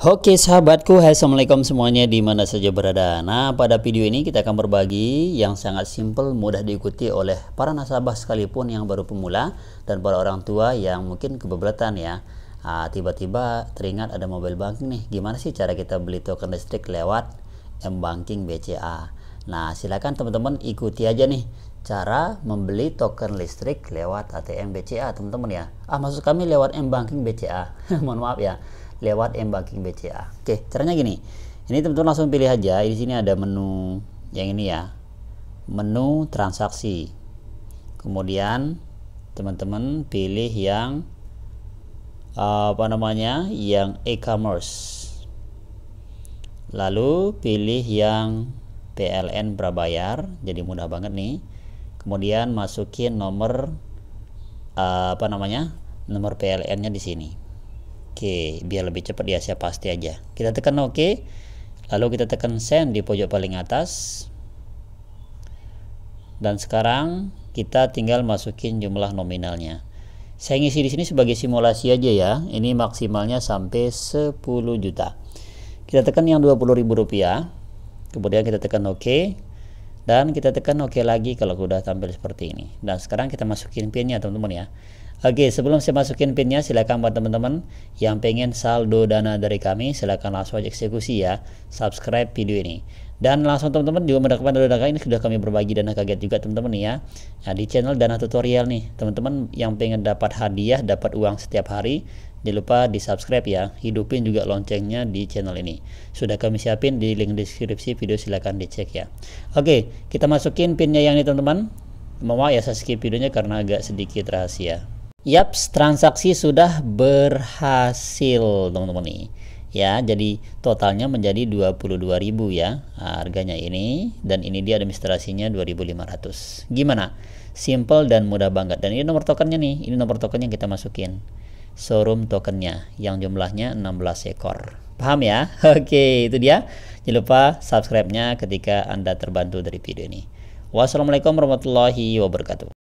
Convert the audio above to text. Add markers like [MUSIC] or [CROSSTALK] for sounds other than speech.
Oke sahabatku, assalamualaikum semuanya di mana saja berada. Nah pada video ini kita akan berbagi yang sangat simple, mudah diikuti oleh para nasabah sekalipun yang baru pemula dan para orang tua yang mungkin kebebelatan ya. Ah, tiba-tiba ah, teringat ada mobile banking nih, gimana sih cara kita beli token listrik lewat M-Banking BCA. Nah silakan teman-teman ikuti aja nih cara membeli token listrik lewat ATM BCA teman-teman ya. Ah maksud kami lewat M-Banking BCA, [LAUGHS] mohon maaf ya lewat embanking BCA. Oke, caranya gini. Ini teman-teman langsung pilih aja. Di sini ada menu yang ini ya. Menu transaksi. Kemudian teman-teman pilih yang eh, apa namanya? yang e-commerce. Lalu pilih yang PLN berbayar. jadi mudah banget nih. Kemudian masukin nomor eh, apa namanya? nomor PLN-nya di sini. Oke, biar lebih cepat ya saya pasti aja. Kita tekan oke. Lalu kita tekan send di pojok paling atas. Dan sekarang kita tinggal masukin jumlah nominalnya. Saya ngisi di sini sebagai simulasi aja ya. Ini maksimalnya sampai 10 juta. Kita tekan yang Rp20.000. Kemudian kita tekan Oke, Dan kita tekan Oke lagi kalau sudah tampil seperti ini. Dan sekarang kita masukin pinnya teman-teman ya. Oke, sebelum saya masukin pinnya, silakan buat teman-teman yang pengen saldo dana dari kami, silakan langsung aja eksekusi ya, subscribe video ini. Dan langsung teman-teman juga mendapatkan dana kaya ini sudah kami berbagi dana kaget juga teman-teman ya. Nah, di channel dana tutorial nih, teman-teman yang pengen dapat hadiah, dapat uang setiap hari, jangan lupa di subscribe ya. Hidupin juga loncengnya di channel ini. Sudah kami siapin di link deskripsi video silahkan dicek ya. Oke, kita masukin pinnya yang ini teman-teman. Mau ya saya skip videonya karena agak sedikit rahasia. Yap, transaksi sudah berhasil teman-teman nih. Ya, jadi totalnya menjadi 22.000 ya harganya ini dan ini dia administrasinya 2.500. Gimana? Simple dan mudah banget. Dan ini nomor tokennya nih, ini nomor token yang kita masukin. Showroom tokennya yang jumlahnya 16 ekor. Paham ya? [LAUGHS] Oke, itu dia. Jangan lupa subscribe-nya ketika Anda terbantu dari video ini. Wassalamualaikum warahmatullahi wabarakatuh.